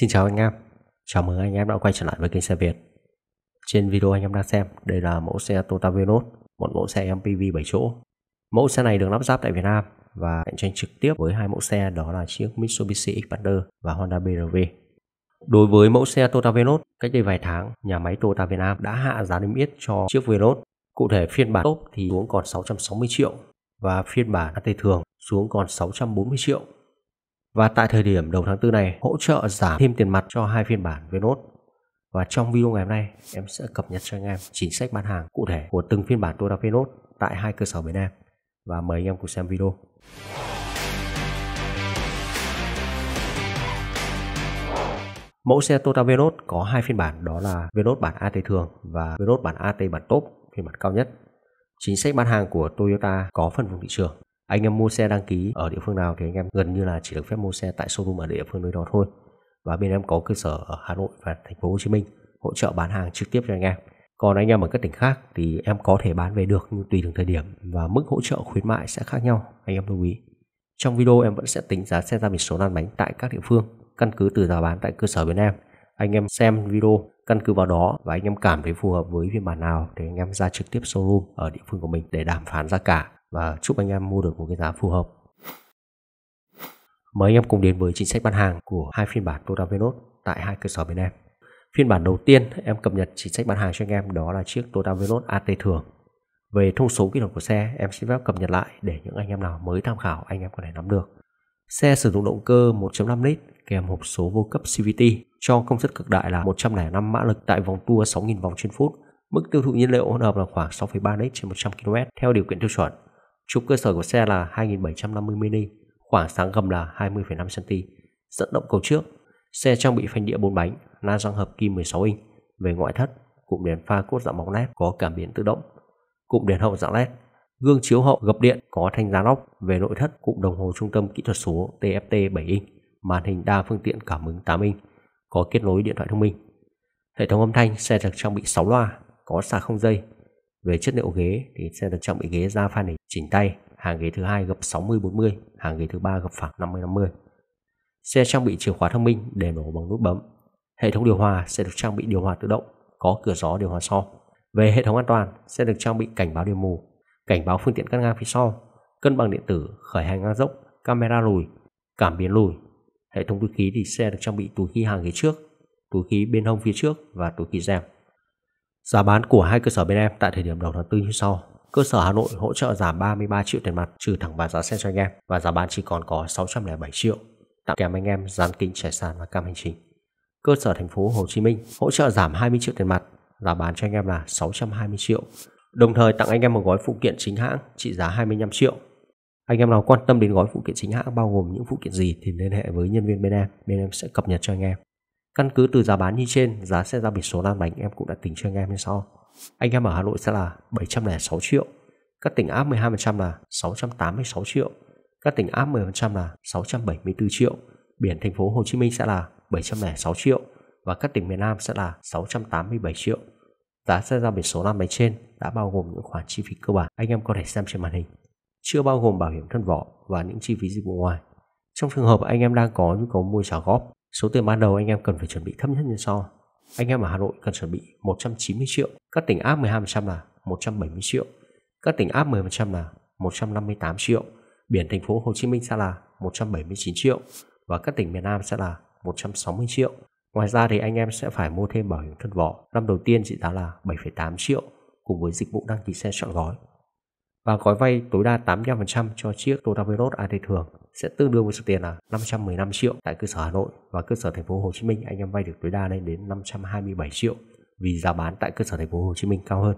Xin chào anh em, chào mừng anh em đã quay trở lại với kênh xe Việt Trên video anh em đang xem, đây là mẫu xe Toyota Vinos Một mẫu xe MPV 7 chỗ Mẫu xe này được lắp ráp tại Việt Nam Và cạnh tranh trực tiếp với hai mẫu xe đó là chiếc Mitsubishi Xpander và Honda BRV Đối với mẫu xe Toyota Vinos, cách đây vài tháng, nhà máy Toyota Việt Nam đã hạ giá niêm yết cho chiếc Vinos Cụ thể phiên bản top thì xuống còn 660 triệu và phiên bản AT thường xuống còn 640 triệu và tại thời điểm đầu tháng 4 này, hỗ trợ giảm thêm tiền mặt cho hai phiên bản với nốt. Và trong video ngày hôm nay, em sẽ cập nhật cho anh em chính sách bán hàng cụ thể của từng phiên bản Toyota Venus tại hai cơ sở bên em. Và mời anh em cùng xem video. Mẫu xe Toyota Venus có hai phiên bản đó là Venus bản AT thường và Venus bản AT bản top phiên bản cao nhất. Chính sách bán hàng của Toyota có phân vùng thị trường anh em mua xe đăng ký ở địa phương nào thì anh em gần như là chỉ được phép mua xe tại showroom ở địa phương nơi đó thôi và bên em có cơ sở ở Hà Nội và Thành phố Hồ Chí Minh hỗ trợ bán hàng trực tiếp cho anh em còn anh em ở các tỉnh khác thì em có thể bán về được nhưng tùy từng thời điểm và mức hỗ trợ khuyến mại sẽ khác nhau anh em lưu ý trong video em vẫn sẽ tính giá xe ra biển số lăn bánh tại các địa phương căn cứ từ giá bán tại cơ sở bên em anh em xem video căn cứ vào đó và anh em cảm thấy phù hợp với phiên bản nào thì anh em ra trực tiếp showroom ở địa phương của mình để đàm phán giá cả và chúc anh em mua được một cái giá phù hợp. Mời anh em cùng đến với chính sách bán hàng của hai phiên bản Total Venus tại hai cơ sở bên em. Phiên bản đầu tiên em cập nhật chính sách bán hàng cho anh em đó là chiếc Toyota Veloz AT thường. Về thông số kỹ thuật của xe em xin phép cập nhật lại để những anh em nào mới tham khảo anh em có thể nắm được. Xe sử dụng động cơ 1.5 lít kèm hộp số vô cấp CVT cho công suất cực đại là 105 mã lực tại vòng tua 6.000 vòng trên phút. Mức tiêu thụ nhiên liệu hỗn hợp là khoảng 6,3 lít trên 100 km theo điều kiện tiêu chuẩn. Trục cơ sở của xe là 2750 mini, khoảng sáng gầm là 20,5cm, dẫn động cầu trước. Xe trang bị phanh đĩa 4 bánh, la răng hợp kim 16 inch. Về ngoại thất, cụm đèn pha cốt dạng bóng led có cảm biến tự động, cụm đèn hậu dạng led, gương chiếu hậu gập điện có thanh giá nóc. Về nội thất, cụm đồng hồ trung tâm kỹ thuật số TFT 7 inch, màn hình đa phương tiện cảm ứng 8 inch, có kết nối điện thoại thông minh. Hệ thống âm thanh xe được trang bị 6 loa, có sạc không dây, về chất liệu ghế thì xe được trọng bị ghế da pha để chỉnh tay, hàng ghế thứ hai gập 60-40, hàng ghế thứ ba gập khoảng 50-50. Xe trang bị chìa khóa thông minh để nổ bằng nút bấm. Hệ thống điều hòa sẽ được trang bị điều hòa tự động, có cửa gió điều hòa sau. Về hệ thống an toàn sẽ được trang bị cảnh báo điều mù, cảnh báo phương tiện cắt ngang phía sau, cân bằng điện tử, khởi hành ngang dốc, camera lùi, cảm biến lùi. Hệ thống túi khí thì xe được trang bị túi khí hàng ghế trước, túi khí bên hông phía trước và túi khí dèm. Giá bán của hai cơ sở bên em tại thời điểm đầu tháng 4 như sau. Cơ sở Hà Nội hỗ trợ giảm 33 triệu tiền mặt trừ thẳng vào giá xe cho anh em và giá bán chỉ còn có 607 triệu, tặng kèm anh em dán kính trải sàn và cam hành trình. Cơ sở thành phố Hồ Chí Minh hỗ trợ giảm 20 triệu tiền mặt, giá bán cho anh em là 620 triệu. Đồng thời tặng anh em một gói phụ kiện chính hãng trị giá 25 triệu. Anh em nào quan tâm đến gói phụ kiện chính hãng bao gồm những phụ kiện gì thì liên hệ với nhân viên bên em, bên em sẽ cập nhật cho anh em. Căn cứ từ giá bán như trên, giá xe ra biển số lan bánh em cũng đã tính cho anh em như sau. Anh em ở Hà Nội sẽ là 706 triệu, các tỉnh áp 12% là 686 triệu, các tỉnh áp 10% là 674 triệu, biển thành phố Hồ Chí Minh sẽ là 706 triệu và các tỉnh miền Nam sẽ là 687 triệu. Giá xe ra biển số lan bánh trên đã bao gồm những khoản chi phí cơ bản anh em có thể xem trên màn hình, chưa bao gồm bảo hiểm thân vỏ và những chi phí dịch vụ ngoài. Trong trường hợp anh em đang có nhu cầu mua trả góp Số tiền ban đầu anh em cần phải chuẩn bị thấp nhất như sau. Anh em ở Hà Nội cần chuẩn bị 190 triệu, các tỉnh áp 12% là 170 triệu, các tỉnh áp 10% là 158 triệu, biển thành phố Hồ Chí Minh sẽ là 179 triệu và các tỉnh miền Nam sẽ là 160 triệu. Ngoài ra thì anh em sẽ phải mua thêm bảo hiểm thân vỏ. Năm đầu tiên trị giá là 7,8 triệu cùng với dịch vụ đăng ký xe chọn gói và gói vay tối đa 85% cho chiếc Toyota Vios AT thường sẽ tương đương với số tiền là 515 triệu tại cơ sở Hà Nội và cơ sở thành phố Hồ Chí Minh anh em vay được tối đa lên đến 527 triệu vì giá bán tại cơ sở thành phố Hồ Chí Minh cao hơn.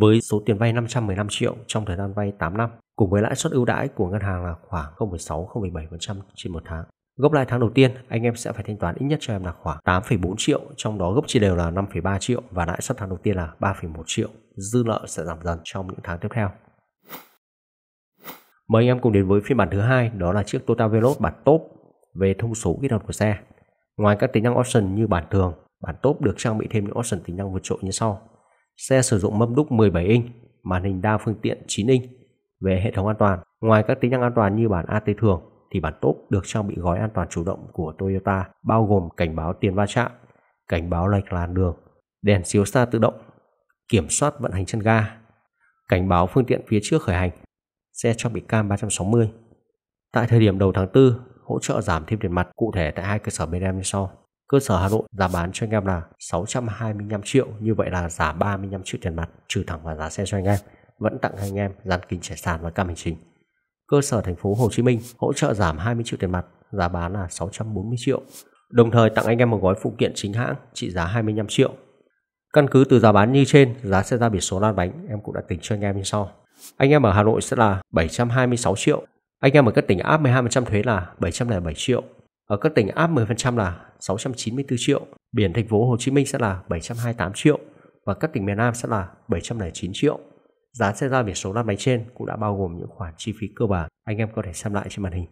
Với số tiền vay 515 triệu trong thời gian vay 8 năm cùng với lãi suất ưu đãi của ngân hàng là khoảng 0,6-0,7% trên một tháng. Gốc lãi tháng đầu tiên, anh em sẽ phải thanh toán ít nhất cho em là khoảng 8,4 triệu, trong đó gốc chia đều là 5,3 triệu và lãi suất tháng đầu tiên là 3,1 triệu. Dư nợ sẽ giảm dần trong những tháng tiếp theo. Mời anh em cùng đến với phiên bản thứ hai đó là chiếc Toyota Veloz bản top về thông số kỹ thuật của xe. Ngoài các tính năng option như bản thường, bản top được trang bị thêm những option tính năng vượt trội như sau. Xe sử dụng mâm đúc 17 inch, màn hình đa phương tiện 9 inch. Về hệ thống an toàn, ngoài các tính năng an toàn như bản AT thường thì bản top được trang bị gói an toàn chủ động của Toyota bao gồm cảnh báo tiền va chạm, cảnh báo lệch làn đường, đèn chiếu xa tự động, kiểm soát vận hành chân ga, cảnh báo phương tiện phía trước khởi hành xe cho bị cam 360. Tại thời điểm đầu tháng 4, hỗ trợ giảm thêm tiền mặt cụ thể tại hai cơ sở bên em như sau. Cơ sở Hà Nội giá bán cho anh em là 625 triệu, như vậy là giảm 35 triệu tiền mặt trừ thẳng vào giá xe cho anh em, vẫn tặng anh em dàn kính trải sàn và cam hành trình. Cơ sở thành phố Hồ Chí Minh hỗ trợ giảm 20 triệu tiền mặt, giá bán là 640 triệu, đồng thời tặng anh em một gói phụ kiện chính hãng trị giá 25 triệu. Căn cứ từ giá bán như trên, giá xe ra biển số lan bánh em cũng đã tính cho anh em như sau. Anh em ở Hà Nội sẽ là 726 triệu. Anh em ở các tỉnh áp 12% thuế là 707 triệu. Ở các tỉnh áp 10% là 694 triệu. Biển thành phố Hồ Chí Minh sẽ là 728 triệu và các tỉnh miền Nam sẽ là 709 triệu. Giá xe ra biển số lăn máy trên cũng đã bao gồm những khoản chi phí cơ bản anh em có thể xem lại trên màn hình.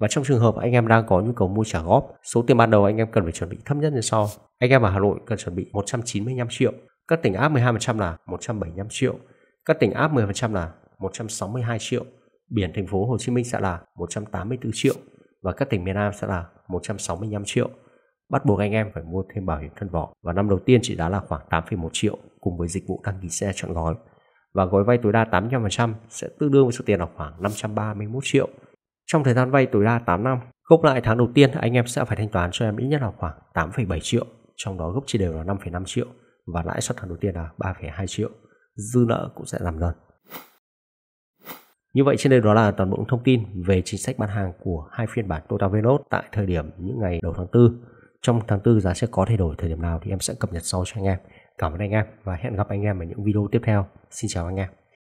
Và trong trường hợp anh em đang có nhu cầu mua trả góp, số tiền ban đầu anh em cần phải chuẩn bị thấp nhất như sau. Anh em ở Hà Nội cần chuẩn bị 195 triệu, các tỉnh áp 12% là 175 triệu, các tỉnh áp 10% là 162 triệu, biển thành phố Hồ Chí Minh sẽ là 184 triệu và các tỉnh miền Nam sẽ là 165 triệu. Bắt buộc anh em phải mua thêm bảo hiểm thân vỏ và năm đầu tiên chỉ giá là khoảng 8,1 triệu cùng với dịch vụ đăng ký xe chọn gói và gói vay tối đa 800% sẽ tương đương với số tiền là khoảng 531 triệu. Trong thời gian vay tối đa 8 năm, gốc lại tháng đầu tiên anh em sẽ phải thanh toán cho em ít nhất là khoảng 8,7 triệu, trong đó gốc chia đều là 5,5 triệu và lãi suất tháng đầu tiên là 3,2 triệu dư nợ cũng sẽ giảm dần. Như vậy trên đây đó là toàn bộ thông tin về chính sách bán hàng của hai phiên bản Total Veloz tại thời điểm những ngày đầu tháng 4. Trong tháng 4 giá sẽ có thay đổi thời điểm nào thì em sẽ cập nhật sau cho anh em. Cảm ơn anh em và hẹn gặp anh em ở những video tiếp theo. Xin chào anh em.